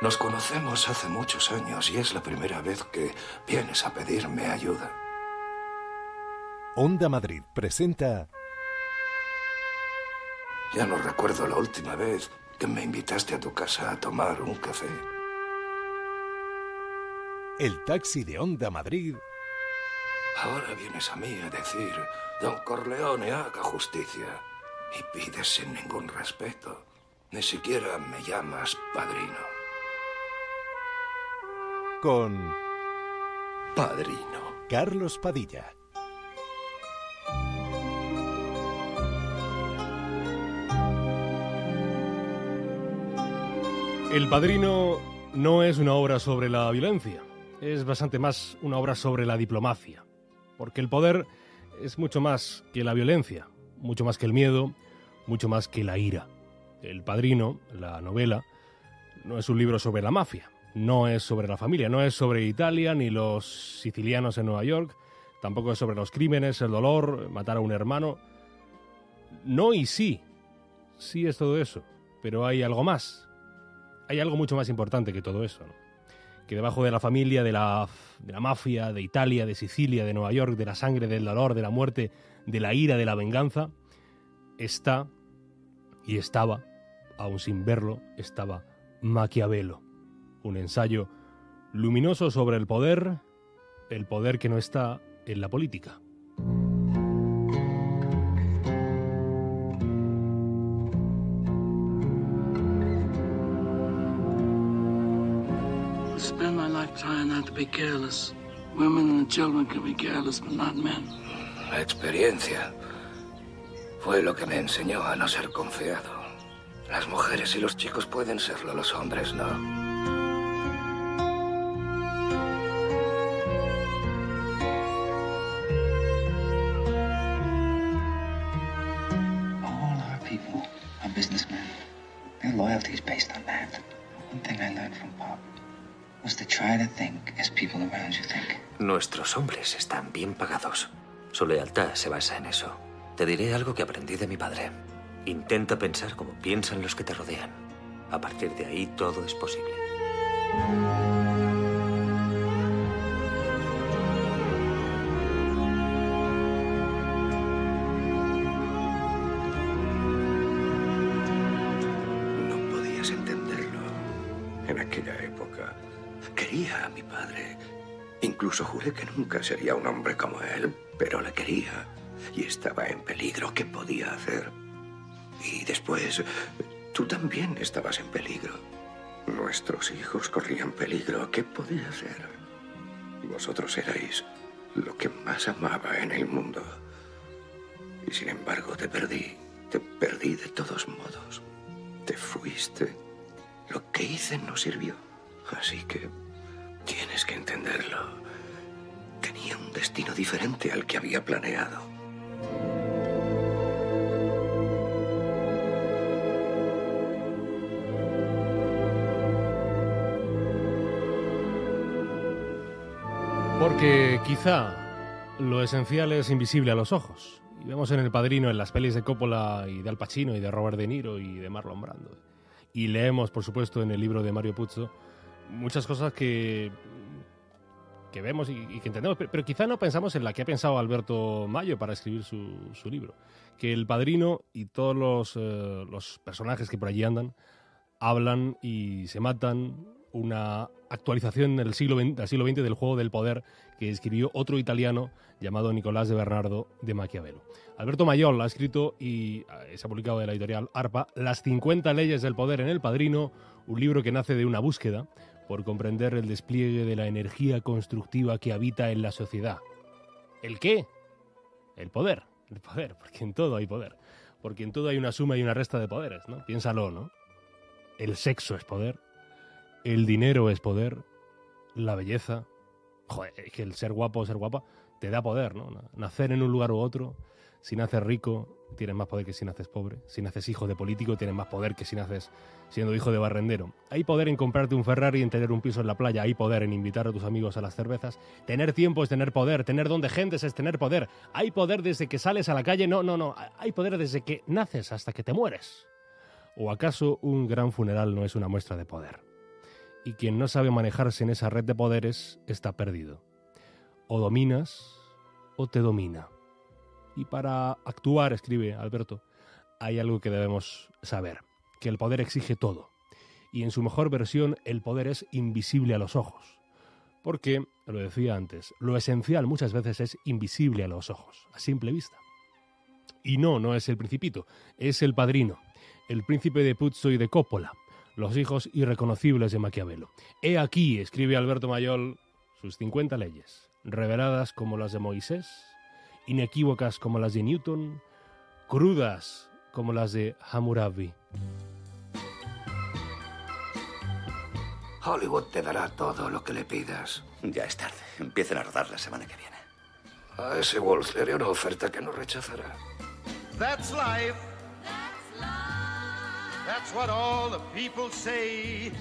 Nos conocemos hace muchos años y es la primera vez que vienes a pedirme ayuda. Onda Madrid presenta... Ya no recuerdo la última vez que me invitaste a tu casa a tomar un café. El taxi de Onda Madrid. Ahora vienes a mí a decir, don Corleone haga justicia. Y pides sin ningún respeto. Ni siquiera me llamas padrino con Padrino Carlos Padilla. El Padrino no es una obra sobre la violencia, es bastante más una obra sobre la diplomacia, porque el poder es mucho más que la violencia, mucho más que el miedo, mucho más que la ira. El Padrino, la novela, no es un libro sobre la mafia, no es sobre la familia, no es sobre Italia ni los sicilianos en Nueva York, tampoco es sobre los crímenes, el dolor, matar a un hermano. No y sí, sí es todo eso, pero hay algo más. Hay algo mucho más importante que todo eso. Que debajo de la familia, de la, mafia, de Italia, de Sicilia, de Nueva York, de la sangre, del dolor, de la muerte, de la ira, de la venganza, está y estaba, aún sin verlo, estaba Maquiavelo un ensayo luminoso sobre el poder, el poder que no está en la política. my to be careless. Women and children can be careless, but not men. La experiencia fue lo que me enseñó a no ser confiado. Las mujeres y los chicos pueden serlo, los hombres no. Nuestros hombres están bien pagados. Su lealtad se basa en eso. Te diré algo que aprendí de mi padre. Intenta pensar como piensan los que te rodean. A partir de ahí todo es posible. Quería a mi padre. Incluso juré que nunca sería un hombre como él, pero la quería. Y estaba en peligro. ¿Qué podía hacer? Y después, tú también estabas en peligro. Nuestros hijos corrían peligro. ¿Qué podía hacer? Vosotros erais lo que más amaba en el mundo. Y sin embargo te perdí. Te perdí de todos modos. Te fuiste. Lo que hice no sirvió. Así que Tienes que entenderlo. Tenía un destino diferente al que había planeado. Porque quizá lo esencial es invisible a los ojos. Y vemos en El Padrino, en las pelis de Coppola y de Al Pacino y de Robert De Niro y de Marlon Brando. Y leemos, por supuesto, en el libro de Mario Puzo muchas cosas que, vemos y, que entendemos, pero, quizá no pensamos en la que ha pensado Alberto Mayo para escribir su, libro. Que el padrino y todos eh, los, personajes que por allí andan hablan y se matan. Una actualización del siglo, XX, del juego del poder que escribió otro italiano llamado Nicolás de Bernardo de Maquiavelo. Alberto la ha escrito y eh, se ha publicado de la editorial ARPA Las 50 leyes del poder en el padrino, un libro que nace de una búsqueda por comprender el despliegue de la energía constructiva que habita en la sociedad. ¿El qué? El poder. El poder, porque en todo hay poder. Porque en todo hay una suma y una resta de poderes, ¿no? Piénsalo, ¿no? El sexo es poder. El dinero es poder. La belleza. Joder, que el ser guapo o ser guapa te da poder, ¿no? Nacer en un lugar u otro si naces rico, tienes más poder que si naces pobre. Si naces hijo de político, tienes más poder que si naces siendo hijo de barrendero. Hay poder en comprarte un Ferrari, y en tener un piso en la playa. Hay poder en invitar a tus amigos a las cervezas. Tener tiempo es tener poder. Tener donde gentes es tener poder. Hay poder desde que sales a la calle. No, no, no. Hay poder desde que naces hasta que te mueres. ¿O acaso un gran funeral no es una muestra de poder? Y quien no sabe manejarse en esa red de poderes está perdido. O dominas o te domina y para actuar, escribe Alberto, hay algo que debemos saber, que el poder exige todo. Y en su mejor versión, el poder es invisible a los ojos. Porque, lo decía antes, lo esencial muchas veces es invisible a los ojos, a simple vista. Y no, no es el principito, es el padrino, el príncipe de Puzzo y de Coppola, los hijos irreconocibles de Maquiavelo. He aquí, escribe Alberto Mayol, sus 50 leyes, reveladas como las de Moisés inequívocas como las de Newton, crudas como las de Hammurabi. Hollywood te dará todo lo que le pidas. Ya es tarde. Empiecen a rodar la semana que viene. A ese Wolf le haré una oferta que no rechazará. That's life. That's life. That's what all the people say.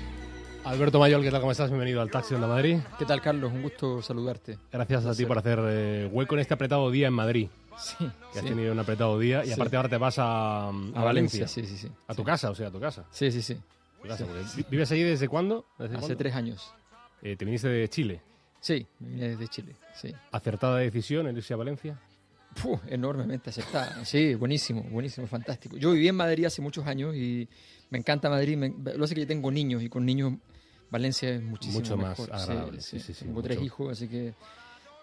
Alberto Mayor, ¿qué tal? ¿Cómo estás? Bienvenido al Taxi de la Madrid. ¿Qué tal, Carlos? Un gusto saludarte. Gracias a ti por hacer eh, hueco en este apretado día en Madrid. Sí. Que has tenido un apretado día y aparte ahora te vas a, mm, Valencia. Sí, sí, sí. A tu casa, o sea, a tu casa. Sí, sí, sí. ¿Vives ahí desde cuándo? Hace tres años. Eh, ¿Te viniste de Chile? Sí, me vine desde Chile, sí. ¿Acertada decisión en irse a Valencia? Puh, enormemente acertada. Sí, buenísimo, buenísimo, fantástico. Yo viví en Madrid hace muchos años y me encanta Madrid. lo hace que yo tengo niños y con niños Valencia es muchísimo Mucho más agradable. Sí, sí, sí, Tengo tres hijos, así que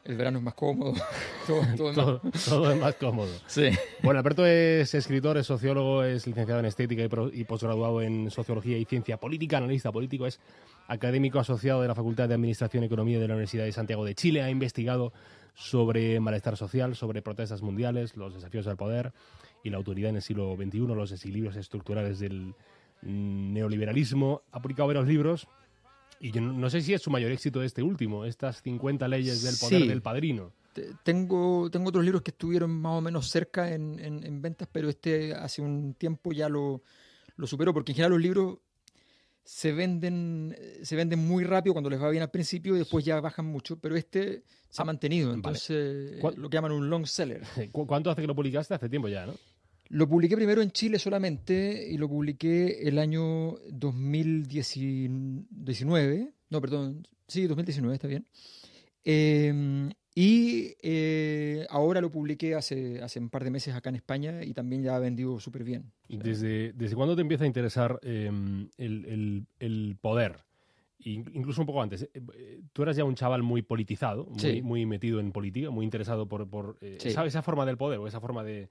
el verano es más cómodo. todo, es, más... cómodo. Sí. Bueno, Alberto es escritor, es sociólogo, es licenciado en estética y, postgraduado en sociología y ciencia política, analista político, es académico asociado de la Facultad de Administración y Economía de la Universidad de Santiago de Chile. Ha investigado sobre malestar social, sobre protestas mundiales, los desafíos del poder y la autoridad en el siglo XXI, los desequilibrios estructurales del mm, neoliberalismo. Ha publicado varios libros y no sé si es su mayor éxito este último, estas 50 leyes del poder del padrino. Tengo, tengo otros libros que estuvieron más o menos cerca en, ventas, pero este hace un tiempo ya lo, superó, porque en general los libros se venden, eh, se venden muy rápido cuando les va bien al principio y después ya bajan mucho, pero este se ha mantenido, entonces lo que llaman un long seller. ¿Cuánto hace que lo publicaste? Hace tiempo ya, ¿no? Lo publiqué primero en Chile solamente y lo publiqué el año 2019. No, perdón, sí, 2019, está bien. Em, y eh, ahora lo publiqué hace, hace un par de meses acá en España y también ya ha vendido súper bien. desde, desde cuándo te empieza a interesar em, el, el, el, poder? incluso un poco antes, eh, eh, tú eras ya un chaval muy politizado, muy, muy metido en política, muy interesado por, por esa, forma del poder o esa forma de...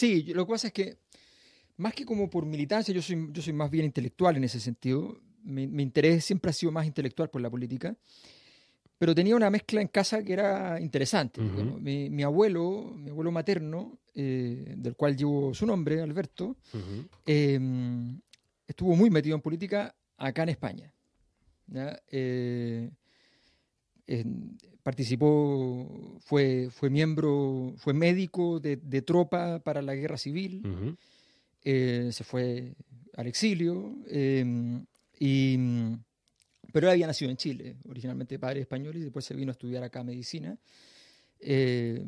Sí, lo que pasa es que, más que como por militancia, yo soy, yo soy más bien intelectual en ese sentido. Mi, interés siempre ha sido más intelectual por la política pero tenía una mezcla en casa que era interesante. mi, abuelo, mi abuelo materno, eh, del cual llevo su nombre, Alberto, em, estuvo muy metido en política acá en España. ¿ya? Eh, participó, fue, fue miembro, fue médico de, tropa para la guerra civil, eh, se fue al exilio, em, y, mm, pero había nacido en Chile, originalmente padre español, y después se vino a estudiar acá medicina. Eh,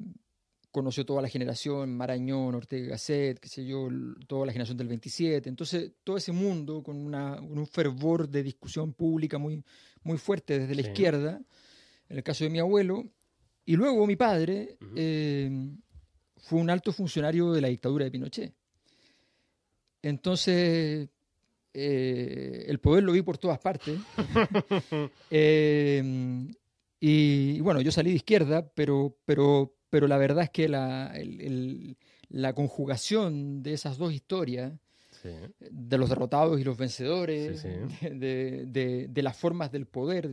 conoció toda la generación, Marañón, Ortega Gasset, qué sé yo, toda la generación del 27. Entonces, todo ese mundo con, un fervor de discusión pública muy, muy fuerte desde la izquierda, en el caso de mi abuelo, y luego mi padre eh, fue un alto funcionario de la dictadura de Pinochet. Entonces, eh, el poder lo vi por todas partes. Eh, y, bueno, yo salí de izquierda, pero, pero, pero la verdad es que la, la conjugación de esas dos historias de los derrotados y los vencedores, De, las formas del poder.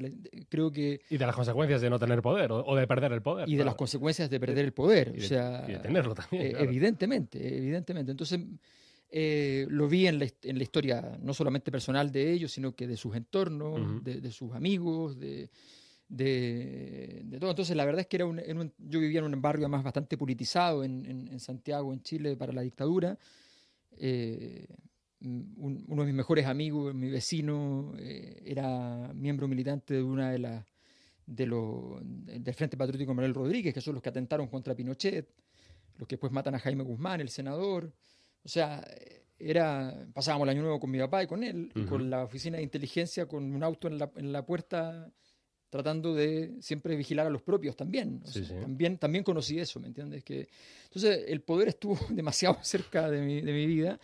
creo que... Y de las consecuencias de no tener poder o, de perder el poder. Y de las consecuencias de perder el poder. Y sea, de tenerlo también. Eh, evidentemente, evidentemente. Entonces, eh, lo vi en la, historia no solamente personal de ellos, sino que de sus entornos, de, sus amigos, de... De, todo. Entonces, la verdad es que era yo vivía en un barrio más bastante politizado en, Santiago, en Chile, para la dictadura. Eh, uno de mis mejores amigos, mi vecino, eh, era miembro militante de una de las de del Frente Patriótico Manuel Rodríguez, que son los que atentaron contra Pinochet, los que después matan a Jaime Guzmán, el senador. O sea, era pasábamos el año nuevo con mi papá y con él, con la oficina de inteligencia, con un auto en la, en la puerta tratando de siempre vigilar a los propios también. También, también conocí eso, ¿me entiendes? Que, entonces, el poder estuvo demasiado cerca de mi, de mi vida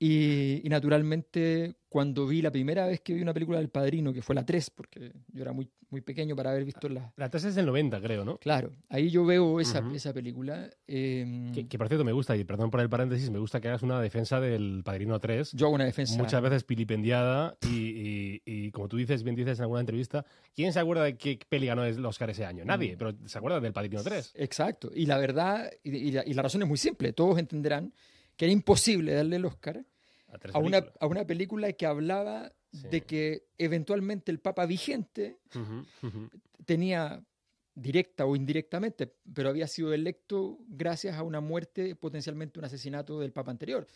y, naturalmente, cuando vi la primera vez que vi una película del Padrino, que fue la 3, porque yo era muy, muy pequeño para haber visto ah, la... La 3 es del 90, creo, ¿no? Claro, ahí yo veo esa, esa película. Em, que, por cierto me gusta, y perdón por el paréntesis, me gusta que hagas una defensa del Padrino 3. Yo hago una defensa. Muchas veces pilipendiada y, y, como tú dices, bien dices en alguna entrevista, ¿quién se acuerda de qué peli ganó el Oscar ese año? Nadie, mm. pero se acuerda del Padrino 3. Exacto, y la verdad, y la razón es muy simple, todos entenderán que era imposible darle el Oscar a, una, película que hablaba de que eventualmente el Papa vigente tenía directa o indirectamente, pero había sido electo gracias a una muerte, potencialmente un asesinato del Papa anterior.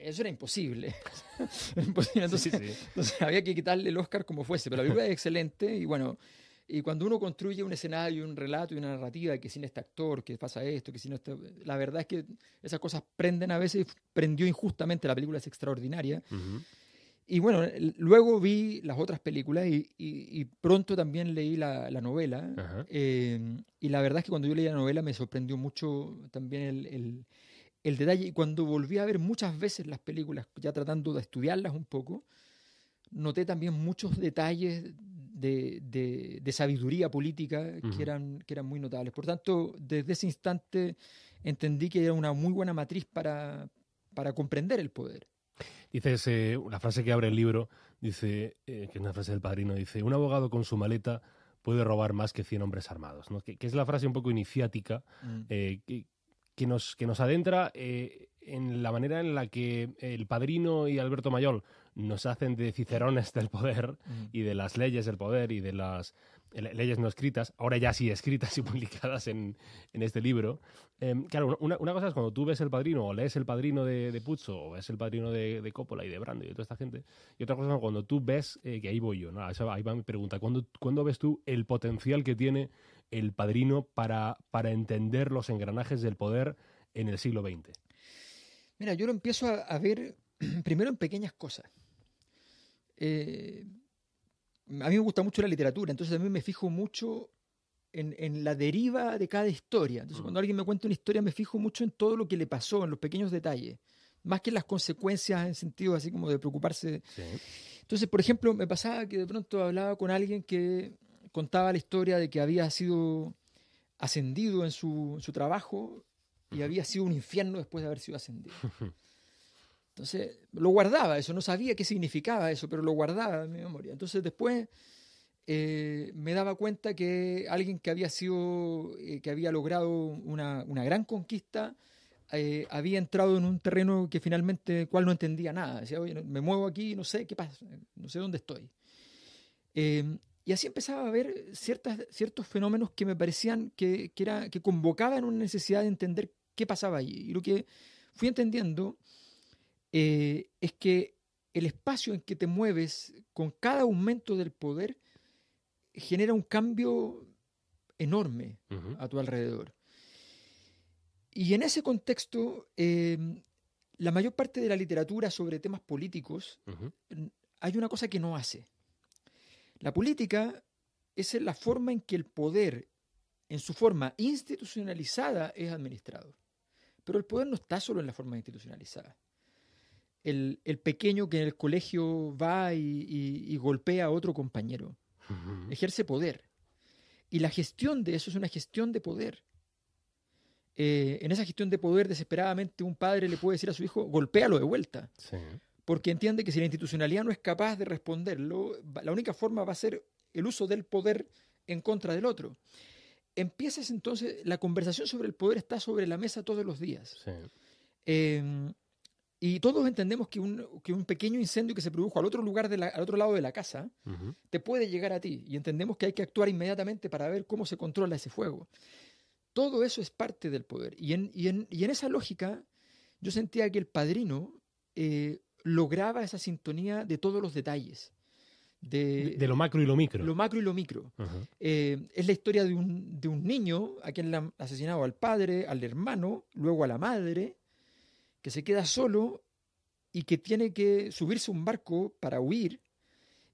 Eso era imposible. Entonces, había que quitarle el Oscar como fuese, pero la película es excelente y bueno, y cuando uno construye un escenario, un relato y una narrativa, que sin este actor, que pasa esto, que no este... la verdad es que esas cosas prenden a veces, prendió injustamente, la película es extraordinaria. Y bueno, luego vi las otras películas y, pronto también leí la, la novela. Eh, y la verdad es que cuando yo leí la novela me sorprendió mucho también el, el, el, detalle. Y cuando volví a ver muchas veces las películas, ya tratando de estudiarlas un poco, noté también muchos detalles de, sabiduría política que, eran, que eran muy notables. Por tanto, desde ese instante entendí que era una muy buena matriz para, para comprender el poder. Dices, eh, la frase que abre el libro, dice, eh, que es una frase del padrino, dice, un abogado con su maleta puede robar más que 100 hombres armados, que, es la frase un poco iniciática mm. eh, que, que, nos, que nos adentra eh, en la manera en la que el padrino y Alberto Mayol nos hacen de cicerones del poder mm. y de las leyes del poder y de las leyes no escritas, ahora ya sí escritas y publicadas en, en este libro. Em, claro, una, cosa es cuando tú ves El Padrino o lees El Padrino de, de Puzzo o ves El Padrino de, Coppola y de Brando y de toda esta gente, y otra cosa es cuando tú ves, eh, que ahí voy yo, ¿no? ahí va mi pregunta, ¿cuándo, ves tú el potencial que tiene El Padrino para, para entender los engranajes del poder en el siglo XX? Mira, yo lo empiezo a, ver primero en pequeñas cosas. Eh, a mí me gusta mucho la literatura, entonces a mí me fijo mucho en, la deriva de cada historia. Entonces, cuando alguien me cuenta una historia, me fijo mucho en todo lo que le pasó, en los pequeños detalles, más que en las consecuencias en sentido así como de preocuparse. Entonces, por ejemplo, me pasaba que de pronto hablaba con alguien que contaba la historia de que había sido ascendido en su, en su trabajo y había sido un infierno después de haber sido ascendido. Entonces, lo guardaba eso, no sabía qué significaba eso, pero lo guardaba en mi memoria. Entonces, después eh, me daba cuenta que alguien que había sido, eh, que había logrado una, una gran conquista, eh, había entrado en un terreno que finalmente, cual no entendía nada. Decía, oye, me muevo aquí, no sé qué pasa, no sé dónde estoy. Em, y así empezaba a ver ciertas, ciertos fenómenos que me parecían que, que, era, que convocaban una necesidad de entender qué pasaba allí. Y lo que fui entendiendo eh, es que el espacio en que te mueves con cada aumento del poder genera un cambio enorme a tu alrededor. Y en ese contexto, em, la mayor parte de la literatura sobre temas políticos, hay una cosa que no hace. La política es la forma en que el poder, en su forma institucionalizada, es administrado. Pero el poder no está solo en la forma institucionalizada. El, pequeño que en el colegio va y, golpea a otro compañero ejerce poder. Y la gestión de eso es una gestión de poder. Eh, en esa gestión de poder, desesperadamente, un padre le puede decir a su hijo, golpéalo de vuelta. Porque entiende que si la institucionalidad no es capaz de responderlo, la única forma va a ser el uso del poder en contra del otro. Empiezas entonces, la conversación sobre el poder está sobre la mesa todos los días. Em, y todos entendemos que un, pequeño incendio que se produjo al otro lugar, al otro lado de la casa, te puede llegar a ti. Y entendemos que hay que actuar inmediatamente para ver cómo se controla ese fuego. Todo eso es parte del poder. Y en, esa lógica, yo sentía que el padrino eh, lograba esa sintonía de todos los detalles de, lo macro y lo micro. Lo macro y lo micro. Eh, es la historia de un, niño a quien le han asesinado al padre, al hermano, luego a la madre, que se queda solo y que tiene que subirse a un barco para huir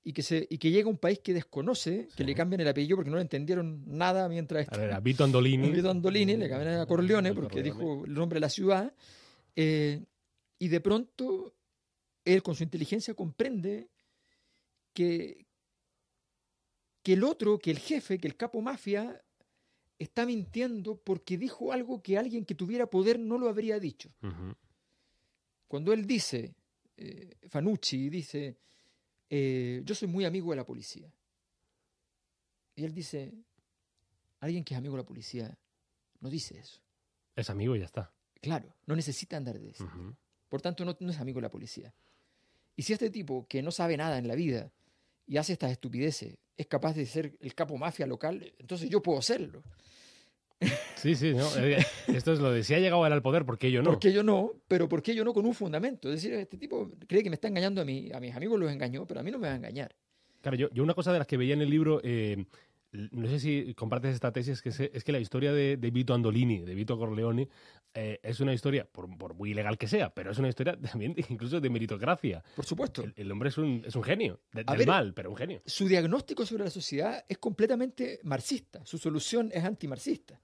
y que, se, que llega a un país que desconoce, que le cambian el apellido porque no le entendieron nada mientras... A Vito Andolini. Andolini, le cambian a Corleone porque dijo el nombre de la ciudad. Eh, y de pronto él con su inteligencia comprende que, que el otro, que el jefe, que el capo mafia está mintiendo porque dijo algo que alguien que tuviera poder no lo habría dicho. Cuando él dice, eh, Fanucci dice, eh, yo soy muy amigo de la policía. Y él dice, alguien que es amigo de la policía no dice eso. Es amigo y ya está. Claro, no necesita andar de eso. Por tanto, no, no es amigo de la policía. Y si este tipo, que no sabe nada en la vida, y hace estas estupideces, es capaz de ser el capo mafia local, entonces yo puedo serlo. Sí, sí, esto es lo de si ha llegado él al poder, ¿por qué yo no? Porque yo no, pero ¿por qué yo no con un fundamento? Es decir, este tipo cree que me está engañando a mí, a mis amigos los engañó, pero a mí no me va a engañar. Claro, yo, una cosa de las que veía en el libro, eh, no sé si compartes esta tesis, que es, que la historia de, Vito Andolini, de Vito Corleone, eh, es una historia, por, muy ilegal que sea, pero es una historia también incluso de meritocracia. Por supuesto. El, hombre es un, genio, de, del mal, pero un genio. Su diagnóstico sobre la sociedad es completamente marxista, su solución es antimarxista.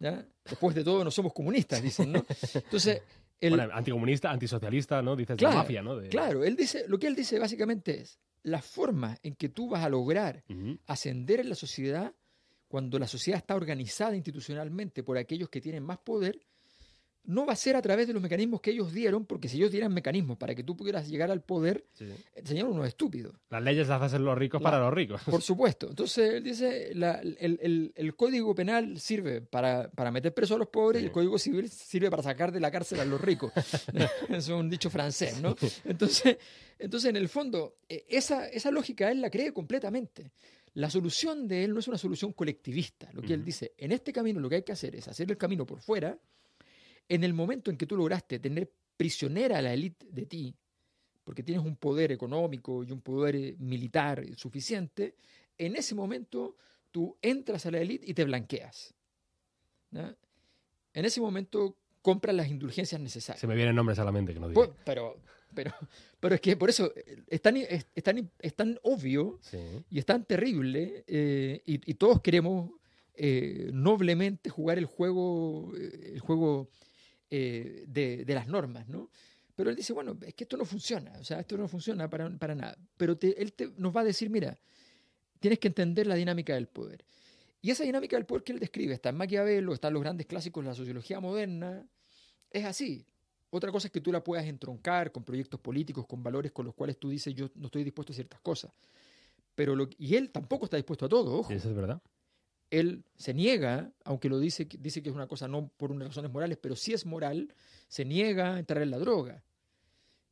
¿ya? Después de todo, no somos comunistas, dicen, ¿no? Entonces... El, anticomunista, antisocialista, ¿no? Dices la mafia, ¿no? Claro, él dice, lo que él dice básicamente es, la forma en que tú vas a lograr ascender en la sociedad cuando la sociedad está organizada institucionalmente por aquellos que tienen más poder no va a ser a través de los mecanismos que ellos dieron, porque si ellos dieran mecanismos para que tú pudieras llegar al poder, señor uno unos estúpido Las leyes las hacen los ricos para los ricos. Por supuesto. Entonces, él dice, el, código penal sirve para, meter preso a los pobres y el código civil sirve para sacar de la cárcel a los ricos. es un dicho francés, ¿no? Entonces, entonces en el fondo, e, esa, lógica él la cree completamente. La solución de él no es una solución colectivista. Lo que él dice, en este camino lo que hay que hacer es hacer el camino por fuera, en el momento en que tú lograste tener prisionera a la élite de ti, porque tienes un poder económico y un poder eh, militar suficiente, en ese momento tú entras a la élite y te blanqueas. En ese momento compras las indulgencias necesarias. Se me vienen nombres a la mente que no pues, digo. pero, pero, pero es que por eso eh, es tan, obvio y es tan terrible eh, y, todos queremos noblemente jugar el juego, el juego eh, de, las normas, ¿no? Pero él dice, bueno, es que esto no funciona, o sea, esto no funciona para, nada. Pero él nos va a decir, mira, tienes que entender la dinámica del poder. Y esa dinámica del poder que él describe está en Maquiavelo, está en los grandes clásicos de la sociología moderna, es así. Otra cosa es que tú la puedas entroncar con proyectos políticos, con valores con los cuales tú dices, yo no estoy dispuesto a ciertas cosas. Pero lo, y él tampoco está dispuesto a todo, ojo. Eso es verdad él se niega, aunque lo dice, dice que es una cosa no por unas razones morales, pero sí es moral, se niega a entrar en la droga.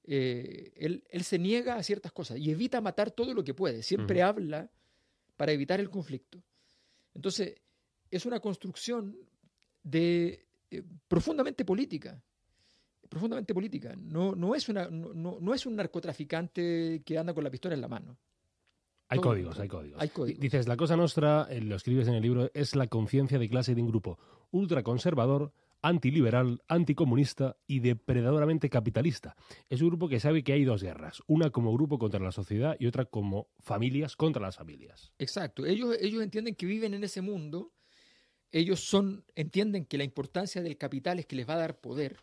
Eh, él, se niega a ciertas cosas y evita matar todo lo que puede. Siempre habla para evitar el conflicto. Entonces, es una construcción de, eh, profundamente política. Profundamente política. No, no, es una, no es un narcotraficante que anda con la pistola en la mano. Hay códigos, hay códigos. Dices, la cosa nuestra, eh, lo escribes en el libro, es la conciencia de clase de un grupo ultraconservador, antiliberal, anticomunista y depredadoramente capitalista. Es un grupo que sabe que hay dos guerras, una como grupo contra la sociedad y otra como familias contra las familias. Exacto, ellos, ellos entienden que viven en ese mundo, ellos son, entienden que la importancia del capital es que les va a dar poder,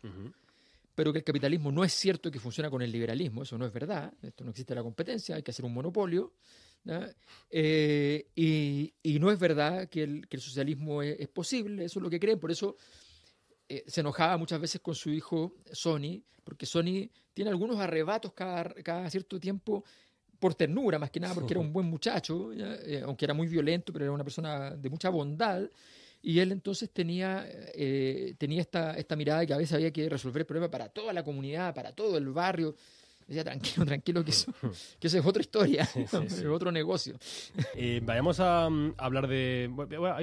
pero que el capitalismo no es cierto que funciona con el liberalismo, eso no es verdad, esto no existe la competencia, hay que hacer un monopolio. Eh, y, no es verdad que el, socialismo es, posible, eso es lo que creen, por eso eh, se enojaba muchas veces con su hijo Sonny porque Sonny tiene algunos arrebatos cada, cierto tiempo por ternura, más que nada porque era un buen muchacho, eh, aunque era muy violento, pero era una persona de mucha bondad. Y él entonces tenía, tenía esta, esta mirada de que a veces había que resolver el problema para toda la comunidad, para todo el barrio tranquilo, tranquilo, que eso, que eso es otra historia, es otro negocio. Eh, vayamos a, mm, hablar de...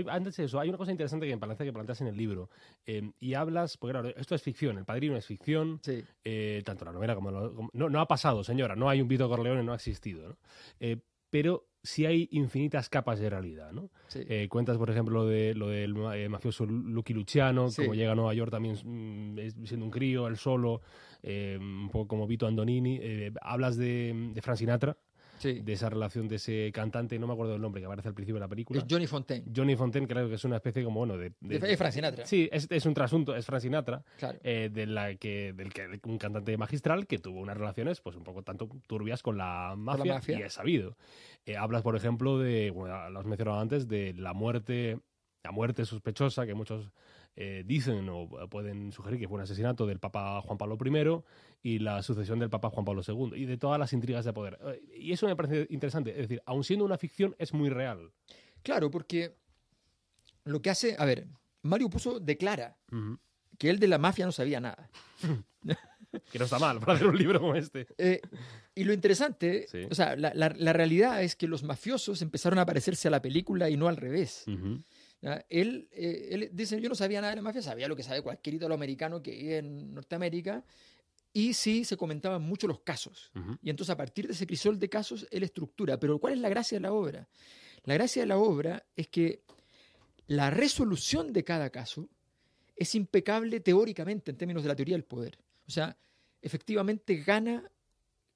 antes de eso, hay una cosa interesante que, parece que planteas en el libro. Eh, y hablas, porque claro, esto es ficción, El Padrino es ficción, eh, tanto la novela como, lo, no, ha pasado, señora, no hay un Vito Corleone, no ha existido pero sí hay infinitas capas de realidad, ¿no? Eh, cuentas, por ejemplo, de lo del eh, mafioso Lucky Luciano, como llega a Nueva York también mm, siendo un crío, el solo, eh, un poco como Vito Andonini. hablas de, de Frank Sinatra, de esa relación de ese cantante, no me acuerdo del nombre que aparece al principio de la película. Es Johnny Fontaine. Johnny Fontaine, creo que es una especie como, bueno, de... de, es Frank Sinatra. Sí, es, es, un trasunto, es Frank Sinatra, eh, de la que, del que un cantante magistral que tuvo unas relaciones pues un poco tanto turbias con la mafia, y es sabido. Eh, hablas, por ejemplo, de, bueno, lo has mencionado antes, de la muerte, la muerte sospechosa que muchos eh, dicen o pueden sugerir que fue un asesinato del Papa Juan Pablo I y la sucesión del Papa Juan Pablo II y de todas las intrigas de poder. Eh, y eso me parece interesante. Es decir, aun siendo una ficción, es muy real. Claro, porque lo que hace. A ver, Mario Puzo declara que él de la mafia no sabía nada. que no está mal para hacer un libro como este. Eh, y lo interesante, o sea, la, realidad es que los mafiosos empezaron a parecerse a la película y no al revés. Eh, él, dice, yo no sabía nada de la mafia, sabía lo que sabe cualquier ídolo americano que vive en Norteamérica, y sí se comentaban mucho los casos. Y entonces a partir de ese crisol de casos, él estructura. Pero ¿cuál es la gracia de la obra? La gracia de la obra es que la resolución de cada caso es impecable teóricamente en términos de la teoría del poder. O sea, efectivamente gana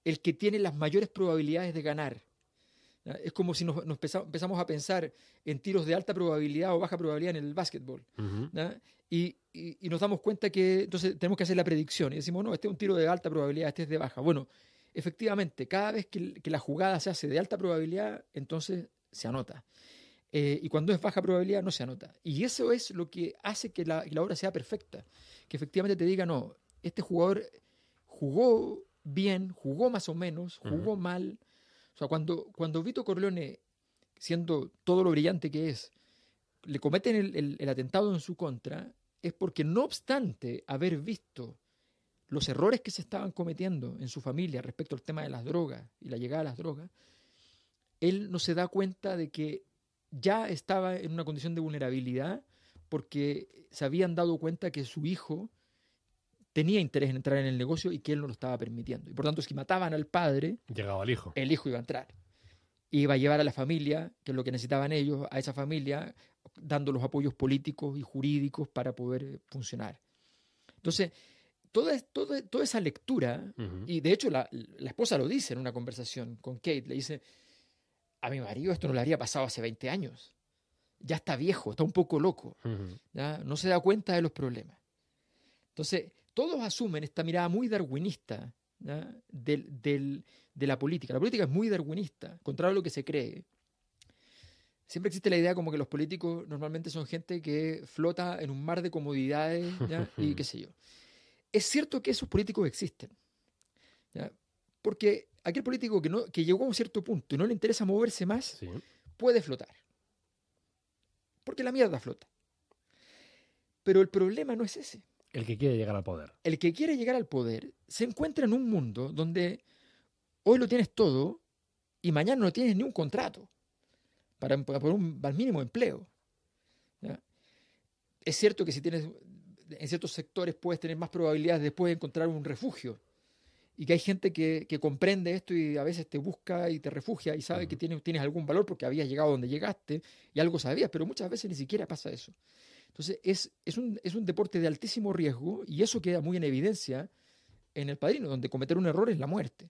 el que tiene las mayores probabilidades de ganar Ah, es como si nos, empezamos a pensar en tiros de alta probabilidad o baja probabilidad en el básquetbol. y, nos damos cuenta que entonces tenemos que hacer la predicción y decimos, no, este es un tiro de alta probabilidad, este es de baja. Bueno, efectivamente, cada vez que, la jugada se hace de alta probabilidad, entonces se anota. Eh, y cuando es baja probabilidad no se anota. Y eso es lo que hace que la, obra sea perfecta. Que efectivamente te diga, no, este jugador jugó bien, jugó más o menos, jugó mal, o sea, cuando, cuando Vito Corleone, siendo todo lo brillante que es, le cometen el, el atentado en su contra, es porque no obstante haber visto los errores que se estaban cometiendo en su familia respecto al tema de las drogas y la llegada de las drogas, él no se da cuenta de que ya estaba en una condición de vulnerabilidad porque se habían dado cuenta que su hijo tenía interés en entrar en el negocio y que él no lo estaba permitiendo. Y por tanto, es que mataban al padre, llegaba el hijo. El hijo iba a entrar. Iba a llevar a la familia, que es lo que necesitaban ellos, a esa familia, dando los apoyos políticos y jurídicos para poder eh, funcionar. Entonces, toda, esa lectura, y de hecho la, esposa lo dice en una conversación con Kate, le dice, a mi marido esto no le habría pasado hace 20 años. Ya está viejo, está un poco loco. No se da cuenta de los problemas. Entonces, todos asumen esta mirada muy darwinista de la política. La política es muy darwinista, contrario a lo que se cree. Siempre existe la idea como que los políticos normalmente son gente que flota en un mar de comodidades y qué sé yo. Es cierto que esos políticos existen. Porque aquel político que, llegó a un cierto punto y no le interesa moverse más, puede flotar. Porque la mierda flota. Pero el problema no es ese. El que quiere llegar al poder. El que quiere llegar al poder se encuentra en un mundo donde hoy lo tienes todo y mañana no tienes ni un contrato para, para un mínimo empleo. Es cierto que si tienes en ciertos sectores puedes tener más probabilidades después de encontrar un refugio y que hay gente que, comprende esto y a veces te busca y te refugia y sabe que tienes, tienes algún valor porque habías llegado donde llegaste y algo sabías, pero muchas veces ni siquiera pasa eso. Entonces, es, es, un, deporte de altísimo riesgo y eso queda muy en evidencia en El Padrino, donde cometer un error es la muerte.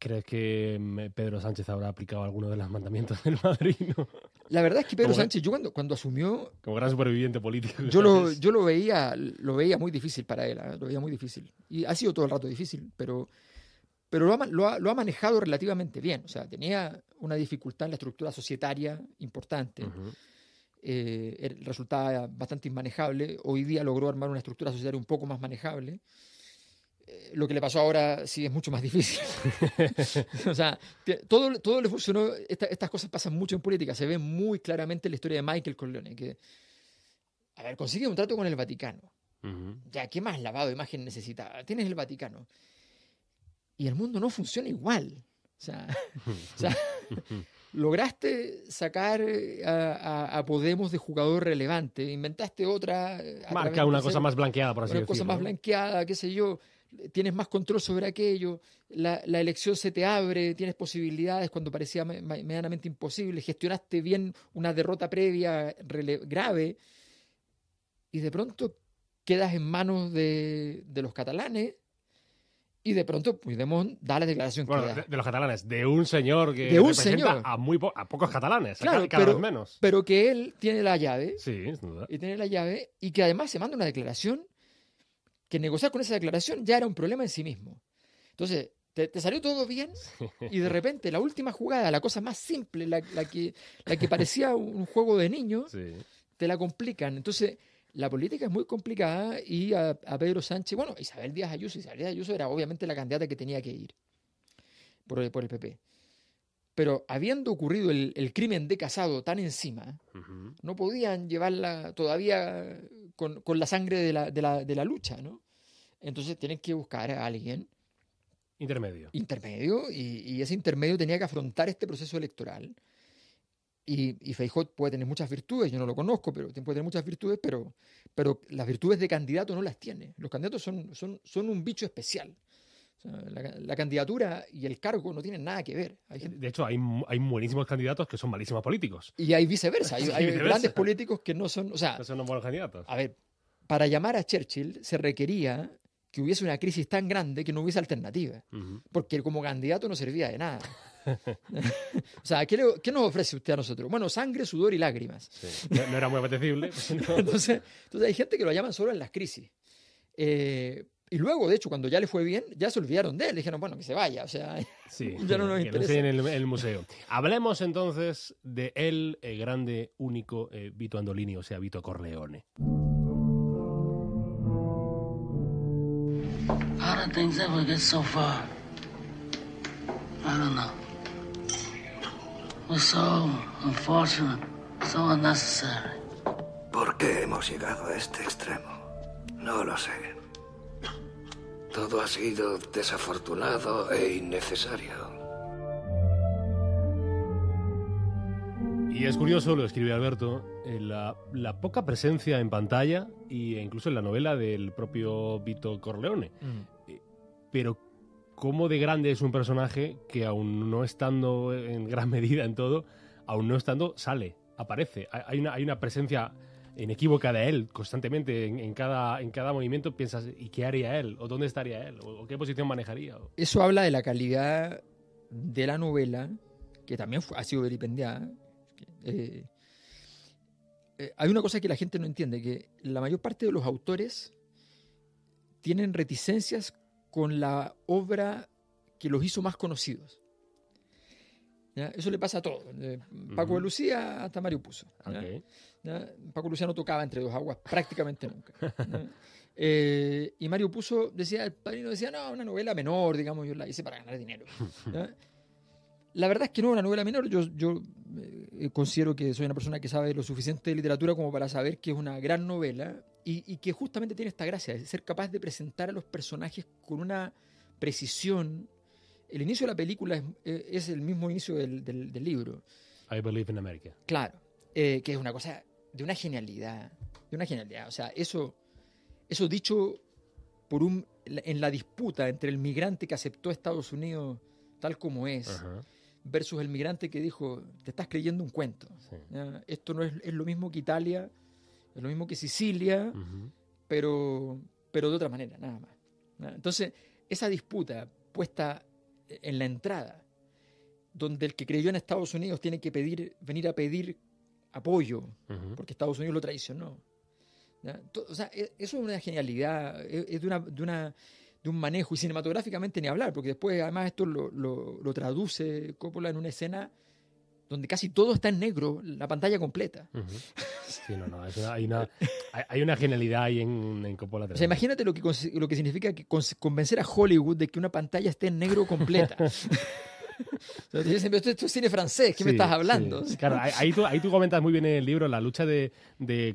¿Crees que mm, Pedro Sánchez habrá aplicado alguno de los mandamientos del padrino? La verdad es que Pedro Sánchez, yo cuando, asumió. Como gran superviviente político. Yo lo, yo lo veía, lo veía muy difícil para él, ¿eh? lo veía muy difícil. Y ha sido todo el rato difícil, pero, pero lo ha, manejado relativamente bien. O sea, tenía una dificultad en la estructura societaria importante. Eh, er, resultaba bastante inmanejable. Hoy día logró armar una estructura social un poco más manejable. Eh, lo que le pasó ahora sí es mucho más difícil. o sea, todo, todo le funcionó. estas cosas pasan mucho en política. Se ve muy claramente la historia de Michael Corleone, que, a ver, consigue un trato con el Vaticano. Ya, ¿qué más lavado de imagen necesita? Tienes el Vaticano. Y el mundo no funciona igual. o sea lograste sacar eh, a, Podemos de jugador relevante, inventaste otra... Eh, Marca una cosa más blanqueada, por así decirlo. Una cosa más blanqueada, qué sé yo, tienes más control sobre aquello, la, elección se te abre, tienes posibilidades cuando parecía medianamente imposible, gestionaste bien una derrota previa grave y de pronto quedas en manos de los catalanes y de pronto Puigdemont da la declaración De, los catalanes, de un señor que de un representa señor. a muy a pocos catalanes, claro, pero, menos. Pero que él tiene la llave. Sí, sin duda. Y tiene la llave y que además se manda una declaración que negociar con esa declaración ya era un problema en sí mismo. Entonces, te, salió todo bien y de repente la última jugada, la cosa más simple, la, que, la que parecía un juego de niños, te la complican. Entonces, la política es muy complicada y a, Pedro Sánchez, bueno, Isabel Díaz Ayuso, Isabel Díaz Ayuso era obviamente la candidata que tenía que ir por el, PP. Pero habiendo ocurrido el, crimen de casado tan encima, no podían llevarla todavía con, la sangre de la, lucha, ¿no? Entonces tienen que buscar a alguien. Intermedio. Intermedio, y ese intermedio tenía que afrontar este proceso electoral y, y puede tener muchas virtudes, yo no lo conozco, pero puede tener muchas virtudes, pero, pero las virtudes de candidato no las tiene. Los candidatos son, son, son un bicho especial. la, candidatura y el cargo no tienen nada que ver. Eh, de hecho, hay, hay, buenísimos candidatos que son malísimos políticos. Y hay viceversa. Hay, grandes políticos que no son. O sea, no son buenos candidatos. A ver, para llamar a Churchill se requería que hubiese una crisis tan grande que no hubiese alternativa, porque como candidato no servía de nada. o sea, ¿qué, ¿qué, nos ofrece usted a nosotros? Bueno, sangre, sudor y lágrimas. No, era muy apetecible. entonces, entonces hay gente que lo llaman solo en las crisis. Eh, y luego, de hecho, cuando ya le fue bien, ya se olvidaron de él. Dijeron, bueno, que se vaya. O sea, ya no nos que interesa. en el, el, museo. Hablemos entonces de él, el eh, grande, único eh, Vito Andolini, o sea, Vito Corleone. ¿Por qué hemos llegado a este extremo? No lo sé. Todo ha sido desafortunado e innecesario. Y es curioso, lo escribe Alberto, eh, la, la, poca presencia en pantalla e incluso en la novela del propio Vito Corleone. Mm pero cómo de grande es un personaje que aún no estando en gran medida en todo, aún no estando, sale, aparece. Hay una, presencia inequívoca de él constantemente en, cada, en cada movimiento. Piensas, ¿y qué haría él? ¿O dónde estaría él? ¿O, qué posición manejaría? Eso habla de la calidad de la novela, que también ha sido vilipendiada. Eh, eh, hay una cosa que la gente no entiende, que la mayor parte de los autores tienen reticencias con la obra que los hizo más conocidos. Eso le pasa a todos. De eh, Paco de Lucía hasta Mario Puzo. Paco de Lucía no tocaba entre dos aguas prácticamente nunca. Eh, y Mario Puzo decía, el padrino decía, no, una novela menor, digamos, yo la hice para ganar dinero. La verdad es que no es una novela menor. Yo, eh, considero que soy una persona que sabe lo suficiente de literatura como para saber que es una gran novela y, que justamente tiene esta gracia, de ser capaz de presentar a los personajes con una precisión. El inicio de la película es, eh, el mismo inicio del, libro. I Believe in America. Claro, eh, que es una cosa de una genialidad, de una genialidad. O sea, eso, eso dicho en la disputa entre el migrante que aceptó a Estados Unidos tal como es versus el migrante que dijo, te estás creyendo un cuento. Esto no es, lo mismo que Italia, es lo mismo que Sicilia, pero, pero de otra manera, nada más. Entonces, esa disputa puesta en la entrada, donde el que creyó en Estados Unidos tiene que pedir, venir a pedir apoyo, porque Estados Unidos lo traicionó. O sea, e, eso es una genialidad, e, es de una de un manejo, y cinematográficamente ni hablar, porque después además esto lo, lo, traduce Coppola en una escena donde casi todo está en negro, la pantalla completa. Sí, no, no, hay, una, genialidad ahí en, Coppola. O sea, imagínate lo que, lo que significa que convencer a Hollywood de que una pantalla esté en negro completa. esto, cine francés, ¿qué me estás hablando? Claro, ahí, tú, comentas muy bien en el libro la lucha de,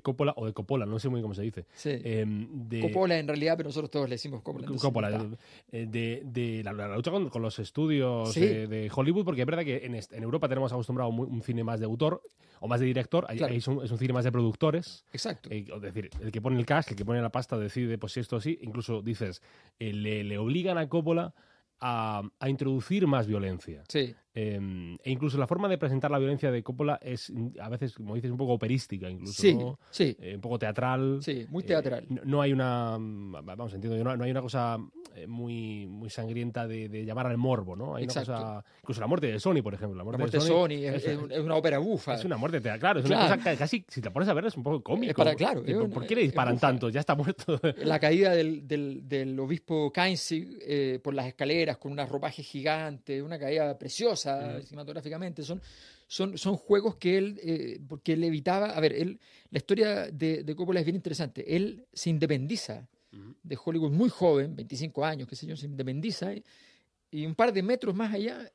Coppola, o de Coppola, no sé muy bien cómo se dice. Em, Coppola en realidad, pero nosotros todos le decimos Coppola. Eh, de, la, lucha con, los estudios eh, de, Hollywood, porque es verdad que en, Europa tenemos acostumbrado un cine más de autor o más de director, es, un, cine más de productores. Exacto. es eh, decir, el que pone el cash, el que pone la pasta decide, pues si esto así, incluso dices, le obligan a Coppola a, introducir más violencia. Sí. Em, e incluso la forma de presentar la violencia de Coppola es a veces, como dices, un poco operística, incluso. Sí, sí. Eh, un poco teatral. Sí, muy eh, teatral. no, hay una. Vamos, entiendo no, hay una cosa eh, muy, muy sangrienta de, llamar al morbo, ¿no? Hay Exacto. cosa. Incluso la muerte de Sony, por ejemplo. La muerte, de, Sony, es, una ópera bufa. Es una muerte claro. Es una cosa casi, si te pones a ver, es un poco cómico. claro, ¿Por, qué le disparan tanto? Ya está muerto. La caída del, del, del obispo Kainzig por las escaleras con unas ropajes gigantes, una caída preciosa cinematográficamente. Son, son, son juegos que él, eh, porque él evitaba, a ver, él, la historia de, de Coppola es bien interesante. Él se independiza de Hollywood muy joven, 25 años, que se yo, se independiza y, un par de metros más allá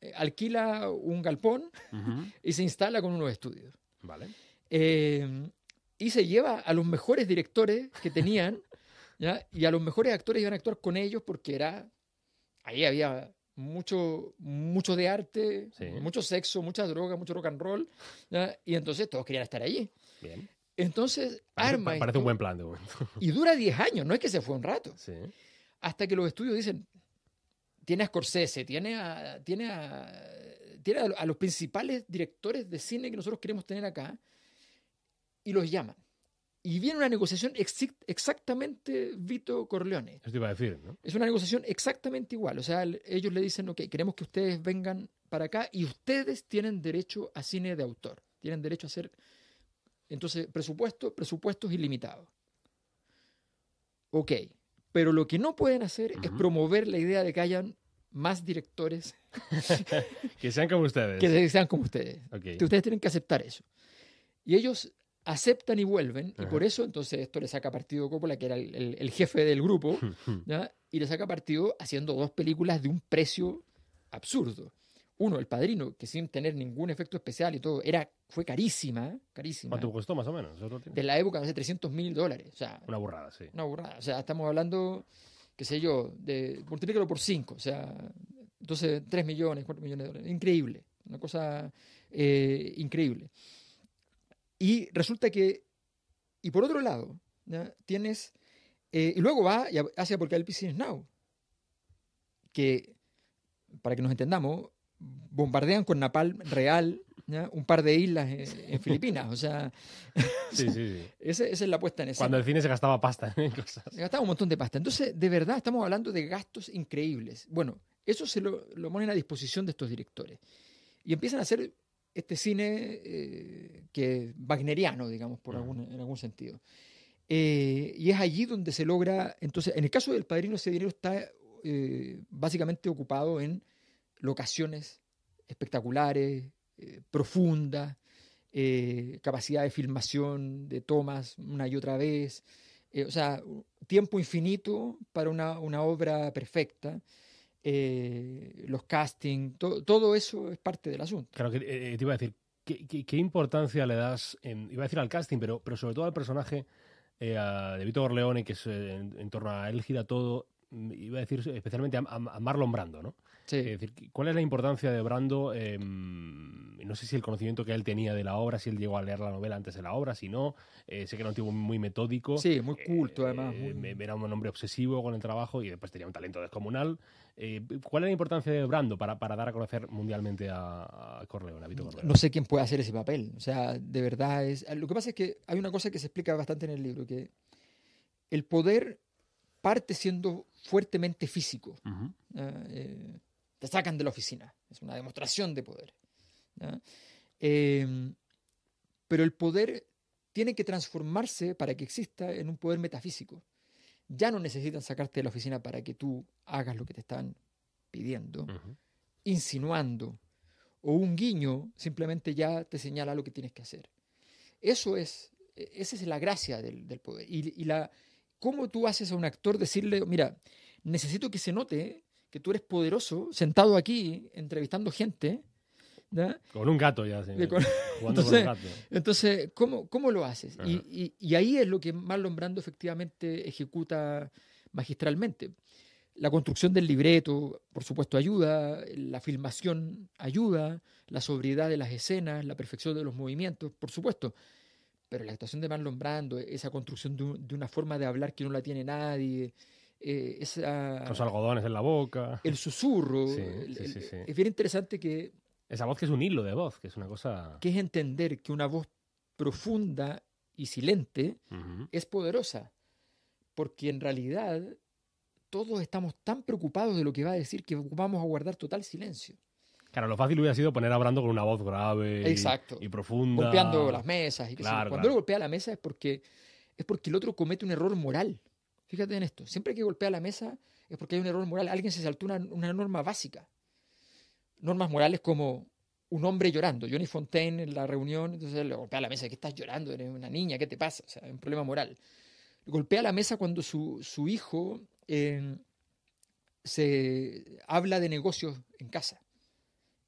eh, alquila un galpón y se instala con unos estudios. Vale. Em, y se lleva a los mejores directores que tenían y a los mejores actores iban a actuar con ellos porque era ahí había mucho, mucho de arte, mucho sexo, mucha droga, mucho rock and roll. Y entonces todos querían estar allí. Entonces arma. parece un buen plan de Y dura 10 años, no es que se fue un rato. Hasta que los estudios dicen: tiene a Scorsese, tiene tiene a los principales directores de cine que nosotros queremos tener acá, y los llaman. Y viene una negociación exactamente Vito Corleone. Eso iba a decir, ¿no? Es una negociación exactamente igual. O sea, ellos le dicen, ok, queremos que ustedes vengan para acá y ustedes tienen derecho a cine de autor. Tienen derecho a hacer, entonces, presupuesto, presupuestos ilimitados. Ok, pero lo que no pueden hacer es promover la idea de que hayan más directores. que sean como ustedes. Que sean como ustedes. que Ustedes tienen que aceptar eso. Y ellos aceptan y vuelven, y por eso entonces esto le saca partido Coppola, que era el, jefe del grupo, y le saca partido haciendo dos películas de un precio absurdo. Uno, El Padrino, que sin tener ningún efecto especial y todo, era, fue carísima, carísima. ¿Cuánto costó más o menos? De la época, no 300 mil dólares. una burrada, sí. Una burrada. O sea, estamos hablando, qué sé yo, de multiplícalo por cinco o sea, entonces 3 millones, cuatro millones de dólares. Increíble, una cosa eh, increíble. Y resulta que, y por otro lado, tienes, eh, y luego va y el Apocalipsis Now, que, para que nos entendamos, bombardean con napalm real un par de islas en, Filipinas. O sea, sí, sí, sí. Esa, es la apuesta en ese. Cuando el cine se gastaba pasta Se gastaba un montón de pasta. Entonces, de verdad, estamos hablando de gastos increíbles. Bueno, eso se lo, lo ponen a disposición de estos directores. Y empiezan a hacer este cine eh, que es wagneriano, digamos, por algún, en algún sentido. Eh, y es allí donde se logra, entonces, en el caso del padrino, ese dinero está eh, básicamente ocupado en locaciones espectaculares, profundas, capacidad de filmación, de tomas una y otra vez, o sea, tiempo infinito para una, una obra perfecta. Eh, los castings, todo eso es parte del asunto. Claro, que eh, eh, te iba a decir, ¿qué, importancia le das, iba a decir al casting, pero, pero sobre todo al personaje de Víctor Orleone, que es, en, torno a él gira todo, mm, iba a decir especialmente a, Marlon Brando, ¿no? Sí. Es decir, ¿cuál es la importancia de Brando? Mm, no sé si el conocimiento que él tenía de la obra, si él llegó a leer la novela antes de la obra, si no. sé que era un tipo muy metódico. Sí, muy culto, además. Era un hombre obsesivo con el trabajo y después tenía un talento descomunal. Eh, ¿Cuál es la importancia de Brando para, dar a conocer mundialmente a, Corleone, a Vito No sé quién puede hacer ese papel. O sea, de verdad es. Lo que pasa es que hay una cosa que se explica bastante en el libro, que el poder parte siendo fuertemente físico. Eh, te sacan de la oficina. Es una demostración de poder. Em, pero el poder tiene que transformarse para que exista en un poder metafísico ya no necesitan sacarte de la oficina para que tú hagas lo que te están pidiendo, insinuando, o un guiño simplemente ya te señala lo que tienes que hacer. Eso es, e, esa es la gracia del, poder. y, la, cómo tú haces a un actor decirle, mira, necesito que se note que tú eres poderoso sentado aquí entrevistando gente con un gato ya, entonces, con gato. Entonces, ¿cómo, lo haces? Y, ahí es lo que Marlon Brando efectivamente ejecuta magistralmente. La construcción del libreto, por supuesto, ayuda, la filmación ayuda, la sobriedad de las escenas, la perfección de los movimientos, por supuesto. Pero la actuación de Marlon Brando, esa construcción de, una forma de hablar que no la tiene nadie, eh, los algodones en la boca. El susurro. es bien interesante que esa voz que es un hilo de voz, que es una cosa... Que es entender que una voz profunda y silente es poderosa, porque en realidad todos estamos tan preocupados de lo que va a decir que vamos a guardar total silencio. Claro, lo fácil hubiera sido poner hablando con una voz grave Exacto. Y, y profunda. Golpeando las mesas. Y que claro, Cuando golpea la mesa es porque, es porque el otro comete un error moral. Fíjate en esto. Siempre que golpea la mesa es porque hay un error moral. Alguien se saltó una norma básica normas morales como un hombre llorando. Johnny Fontaine en la reunión, entonces le golpea la mesa, ¿qué estás llorando? Eres una niña, ¿qué te pasa? O sea, es un problema moral. golpea la mesa cuando su, hijo eh, se habla de negocios en casa,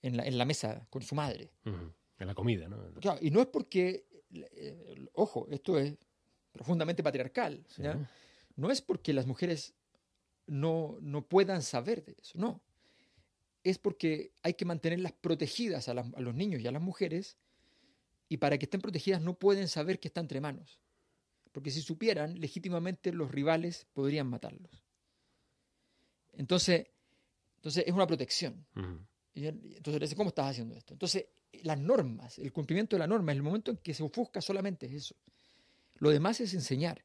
en la, mesa con su madre. En la comida, ¿no? y no es porque, eh, ojo, esto es profundamente patriarcal, no es porque las mujeres no puedan saber de eso, no es porque hay que mantenerlas protegidas a, los niños y a las mujeres y para que estén protegidas no pueden saber que está entre manos. Porque si supieran, legítimamente los rivales podrían matarlos. Entonces, entonces es una protección. entonces ¿cómo estás haciendo esto? Entonces, las normas, el cumplimiento de la norma, el momento en que se ofusca solamente es eso. Lo demás es enseñar,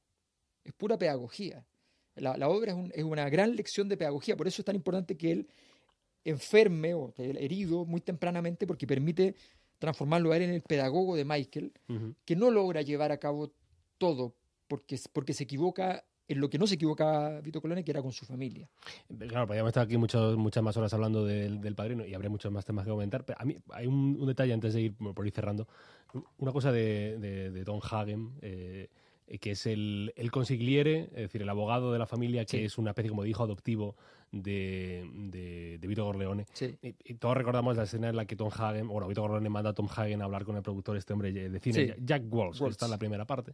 es pura pedagogía. La, obra es, una gran lección de pedagogía, por eso es tan importante que él enferme o herido muy tempranamente porque permite transformarlo a él en el pedagogo de Michael, que no logra llevar a cabo todo porque, porque se equivoca en lo que no se equivocaba Vito Colone, que era con su familia. Claro, podríamos estar aquí muchas más horas hablando del, del, padrino y habría muchos más temas que comentar, pero a mí hay un, detalle antes de ir por ir cerrando, una cosa de, Don Hagen. Eh, eh, que es el, consigliere, es decir, el abogado de la familia, que es una especie como de hijo adoptivo de, Vito Corleone. Y, todos recordamos la escena en la que Tom Hagen, bueno, Vito Corleone manda a Tom Hagen a hablar con el productor, este hombre de cine, Jack Walsh, que está en la primera parte.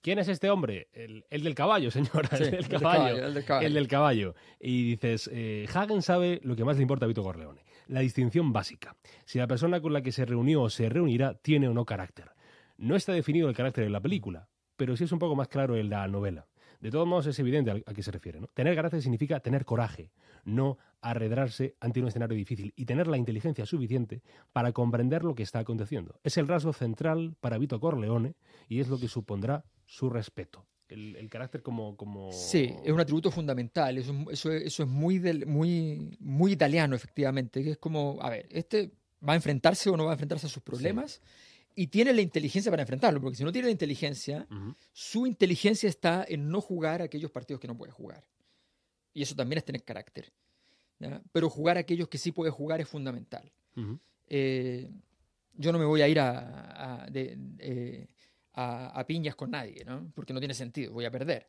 ¿Quién es este hombre? El, del caballo, señora. el, del caballo, el, del caballo, Y dices, eh, Hagen sabe lo que más le importa a Vito Corleone. La distinción básica. Si la persona con la que se reunió o se reunirá tiene o no carácter. No está definido el carácter de la película, pero sí es un poco más claro en la novela. De todos modos, es evidente a qué se refiere. Tener gracia significa tener coraje, no arredrarse ante un escenario difícil y tener la inteligencia suficiente para comprender lo que está aconteciendo. Es el rasgo central para Vito Corleone y es lo que supondrá su respeto. El, carácter como, como... Sí, es un atributo fundamental. Eso, es muy, muy, muy italiano, efectivamente. es como, a ver, este va a enfrentarse o no va a enfrentarse a sus problemas y tiene la inteligencia para enfrentarlo, porque si no tiene la inteligencia, su inteligencia está en no jugar aquellos partidos que no puede jugar. Y eso también es tener carácter. Pero jugar aquellos que sí puede jugar es fundamental. Eh, yo no me voy a ir a, eh, piñas con nadie, porque no tiene sentido, voy a perder.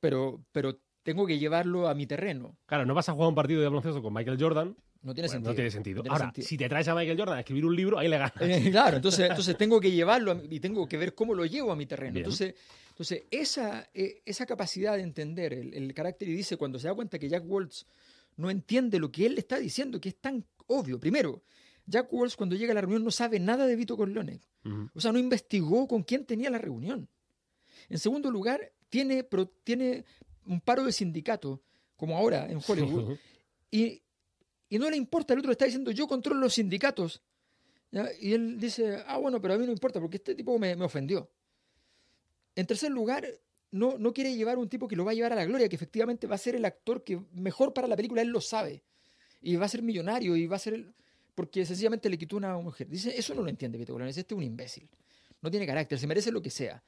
Pero, pero tengo que llevarlo a mi terreno. Claro, no vas a jugar un partido de baloncesto con Michael Jordan no tiene sentido. tiene sentido. Ahora, si te traes a Michael Jordan a escribir un libro, ahí le ganas. Eh, claro, entonces, entonces tengo que llevarlo y tengo que ver cómo lo llevo a mi terreno. Entonces, entonces esa, eh, esa capacidad de entender el, carácter y dice cuando se da cuenta que Jack Waltz no entiende lo que él le está diciendo, que es tan obvio. Primero, Jack Waltz cuando llega a la reunión no sabe nada de Vito Corleone. O sea, no investigó con quién tenía la reunión. En segundo lugar, tiene, tiene un paro de sindicato, como ahora en Hollywood, y y no le importa, el otro está diciendo, yo controlo los sindicatos. Y él dice, ah, bueno, pero a mí no importa, porque este tipo me, ofendió. En tercer lugar, no, no, quiere llevar un tipo que lo va a llevar a la gloria, que efectivamente va a ser el actor que mejor para la película, él lo sabe. Y va a ser millonario, y va a ser Porque sencillamente le quitó una mujer. Dice, eso no lo entiende Vito este es un imbécil. No tiene carácter, se merece lo que sea.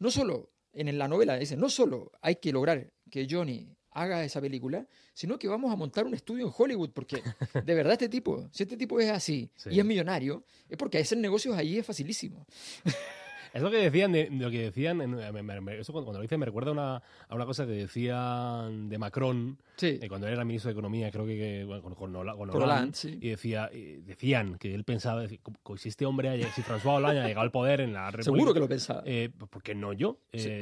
No solo, en la novela dice, no solo hay que lograr que Johnny haga esa película, sino que vamos a montar un estudio en Hollywood, porque de verdad este tipo, si este tipo es así y es millonario, es porque hacer negocios allí es facilísimo. Es lo que decían, lo que decían cuando, lo hice me recuerda a una cosa que decían de Macron, eh, cuando era ministro de Economía, creo que, con, y decía, eh, decían que él pensaba, que si este hombre, si François Hollande ha llegado al poder en la República... Seguro que lo pensaba. Eh, pues, porque no yo?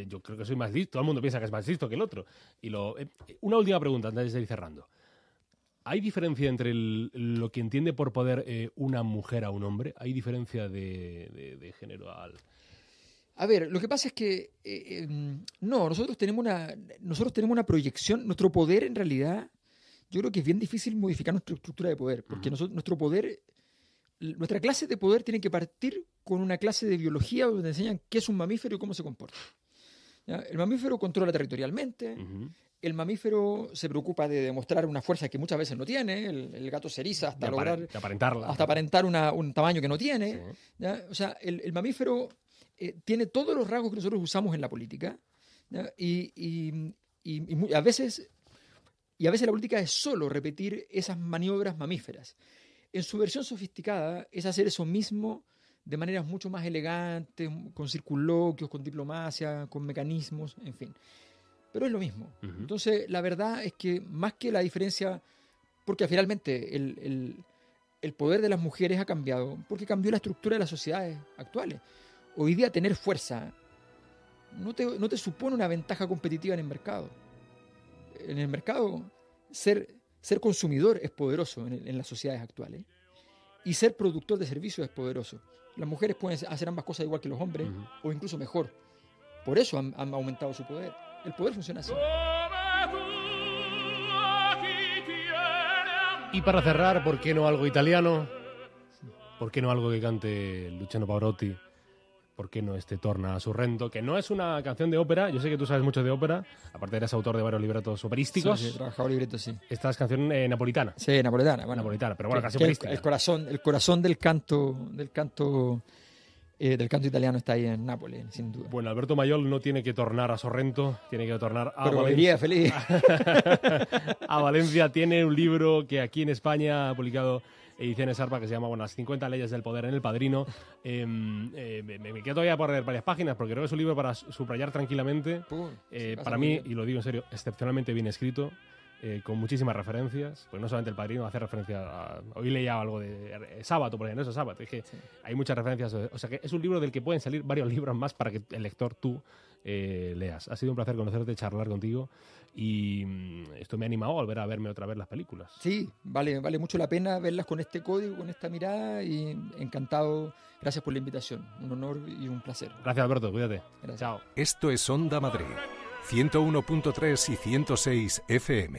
Yo creo que soy más listo, todo el mundo piensa que es más listo que el otro. Y lo, una última pregunta antes de ir cerrando. ¿Hay diferencia entre lo que entiende por poder una mujer a un hombre? ¿Hay diferencia de género al, a ver, lo que pasa es que eh, em, no, nosotros tenemos una nosotros tenemos una proyección, nuestro poder en realidad, yo creo que es bien difícil modificar nuestra estructura de poder, porque nuestro poder, nuestra clase de poder tiene que partir con una clase de biología donde enseñan qué es un mamífero y cómo se comporta. El mamífero controla territorialmente, el mamífero se preocupa de demostrar una fuerza que muchas veces no tiene, el, gato se eriza hasta lograr... Hasta aparentar una, un tamaño que no tiene. O sea, el mamífero eh, tiene todos los rasgos que nosotros usamos en la política. Y, a veces, y a veces la política es solo repetir esas maniobras mamíferas. En su versión sofisticada es hacer eso mismo de maneras mucho más elegantes, con circunloquios, con diplomacia, con mecanismos, en fin. Pero es lo mismo. Entonces, la verdad es que más que la diferencia, porque finalmente el poder de las mujeres ha cambiado porque cambió la estructura de las sociedades actuales hoy día tener fuerza no te, supone una ventaja competitiva en el mercado. En el mercado, ser, ser consumidor es poderoso en, las sociedades actuales y ser productor de servicios es poderoso. Las mujeres pueden hacer ambas cosas igual que los hombres o incluso mejor. Por eso han, han, aumentado su poder. El poder funciona así. Y para cerrar, ¿por qué no algo italiano? ¿Por qué no algo que cante Luciano Pavarotti? ¿por qué no este Torna a Sorrento? Que no es una canción de ópera, yo sé que tú sabes mucho de ópera, aparte eres autor de varios libretos operísticos. Sí, he trabajado libretos, sí. Esta es canción eh, napolitana. Sí, napolitana. Bueno, napolitana, pero bueno, canción operística. El, corazón, el corazón del canto, del canto... Eh, del canto italiano está ahí en Nápoles, sin duda. Bueno, Alberto Mayol no tiene que tornar a Sorrento, tiene que tornar a Pero Valencia. feliz. a Valencia tiene un libro que aquí en España ha publicado Ediciones ARPA que se llama, las 50 leyes del poder en el padrino. Em, eh, me, quedo todavía por leer varias páginas porque creo que es un libro para subrayar tranquilamente. Eh, para mí, y lo digo en serio, excepcionalmente bien escrito. Eh, con muchísimas referencias, pues no solamente el padrino hace referencia a, hoy leía algo de sábado, por ejemplo, no es sábado, es que hay muchas referencias, o sea que es un libro del que pueden salir varios libros más para que el lector tú eh, leas. Ha sido un placer conocerte, charlar contigo y mm, esto me ha animado a volver a verme otra vez las películas. Sí, vale, vale mucho la pena verlas con este código, con esta mirada y encantado. Gracias por la invitación, un honor y un placer. Gracias Alberto, cuídate. Gracias. Esto es Onda Madrid, 101.3 y 106 FM.